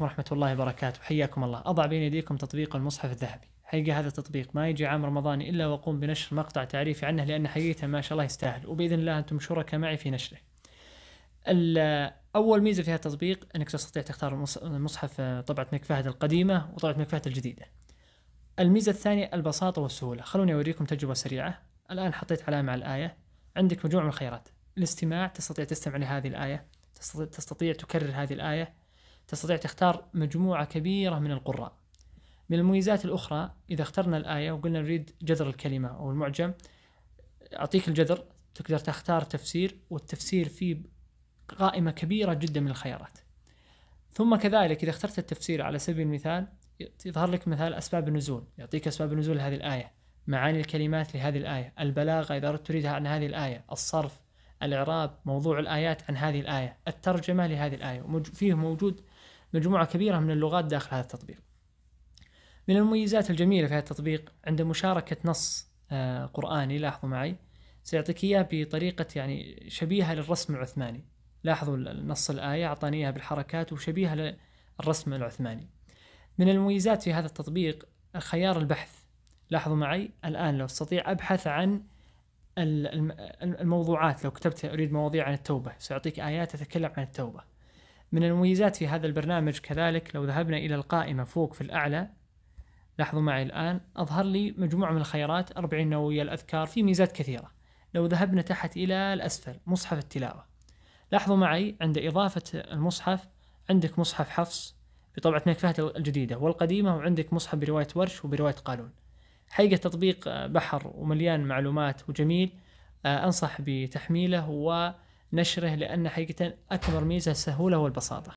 ورحمة الله وبركاته حياكم الله أضع بين يديكم تطبيق المصحف الذهبي حقيقة هذا التطبيق ما يجي عام رمضاني إلا وأقوم بنشر مقطع تعريفي عنه لأن حقيقة ما شاء الله يستاهل وبإذن الله أنتم شركاء معي في نشره أول ميزة في هذا التطبيق أنك تستطيع تختار مصحف آه، طبعة ملك فهد القديمة وطبعة ملك فهد الجديدة الميزة الثانية البساطة والسهولة خلوني أوريكم تجربة سريعة الآن حطيت علامة على الآية عندك مجموعة من الخيارات الاستماع تستطيع تستمع لهذه الآية تستطيع تكرر هذه الآية تستطيع تختار مجموعة كبيرة من القراء من المميزات الأخرى إذا اخترنا الآية وقلنا نريد جذر الكلمة أو المعجم أعطيك الجذر تقدر تختار تفسير والتفسير فيه قائمة كبيرة جدا من الخيارات ثم كذلك إذا اخترت التفسير على سبيل المثال يظهر لك مثال أسباب النزول يعطيك أسباب النزول لهذه الآية معاني الكلمات لهذه الآية البلاغة إذا أردت تريدها عن هذه الآية الصرف الإعراب موضوع الآيات عن هذه الآية الترجمة لهذه الآية فيه موجود مجموعة كبيرة من اللغات داخل هذا التطبيق من المميزات الجميلة في هذا التطبيق عند مشاركة نص آه، قرآني لاحظوا معي سيعطيك إياه بطريقة يعني شبيهة للرسم العثماني لاحظوا نص الآية أعطاني إياها بالحركات وشبيهة للرسم العثماني من المميزات في هذا التطبيق خيار البحث لاحظوا معي الآن لو استطيع أبحث عن الموضوعات لو كتبت أريد مواضيع عن التوبة سيعطيك آيات تتكلم عن التوبة من المميزات في هذا البرنامج كذلك لو ذهبنا إلى القائمة فوق في الأعلى لاحظوا معي الآن أظهر لي مجموعة من الخيارات 40 نووية الأذكار في ميزات كثيرة لو ذهبنا تحت إلى الأسفل مصحف التلاوة لاحظوا معي عند إضافة المصحف عندك مصحف حفص بطبعة مكفاة الجديدة والقديمة وعندك مصحف برواية ورش وبرواية قالون حقيقة تطبيق بحر ومليان معلومات وجميل آه، أنصح بتحميله و نشره لأن حقيقة أكبر ميزة السهولة والبساطة